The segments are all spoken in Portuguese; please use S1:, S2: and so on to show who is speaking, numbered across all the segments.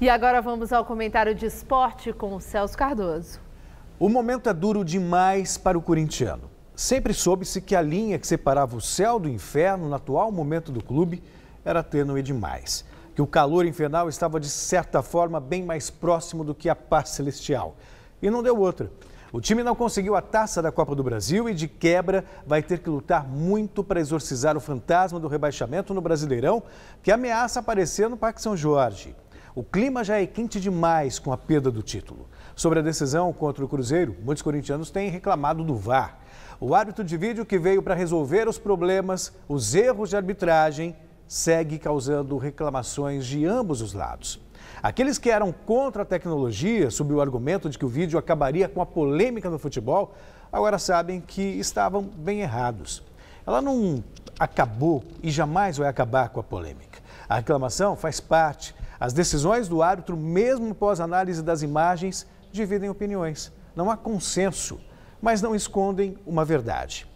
S1: E agora vamos ao comentário de esporte com o Celso Cardoso. O momento é duro demais para o corintiano. Sempre soube-se que a linha que separava o céu do inferno no atual momento do clube era tênue demais. Que o calor infernal estava, de certa forma, bem mais próximo do que a paz celestial. E não deu outra. O time não conseguiu a taça da Copa do Brasil e, de quebra, vai ter que lutar muito para exorcizar o fantasma do rebaixamento no Brasileirão, que ameaça aparecer no Parque São Jorge. O clima já é quente demais com a perda do título. Sobre a decisão contra o Cruzeiro, muitos corintianos têm reclamado do VAR. O árbitro de vídeo que veio para resolver os problemas, os erros de arbitragem, segue causando reclamações de ambos os lados. Aqueles que eram contra a tecnologia, sob o argumento de que o vídeo acabaria com a polêmica no futebol, agora sabem que estavam bem errados. Ela não acabou e jamais vai acabar com a polêmica. A reclamação faz parte as decisões do árbitro, mesmo pós análise das imagens, dividem opiniões. Não há consenso, mas não escondem uma verdade.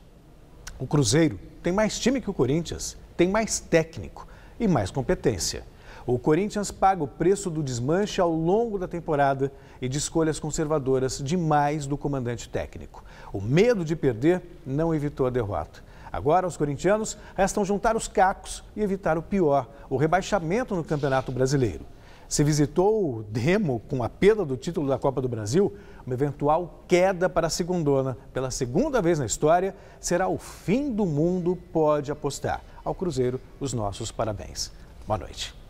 S1: O Cruzeiro tem mais time que o Corinthians, tem mais técnico e mais competência. O Corinthians paga o preço do desmanche ao longo da temporada e de escolhas conservadoras demais do comandante técnico. O medo de perder não evitou a derrota. Agora, os corintianos restam juntar os cacos e evitar o pior, o rebaixamento no Campeonato Brasileiro. Se visitou o Demo com a perda do título da Copa do Brasil, uma eventual queda para a segundona pela segunda vez na história será o fim do mundo, pode apostar. Ao Cruzeiro, os nossos parabéns. Boa noite.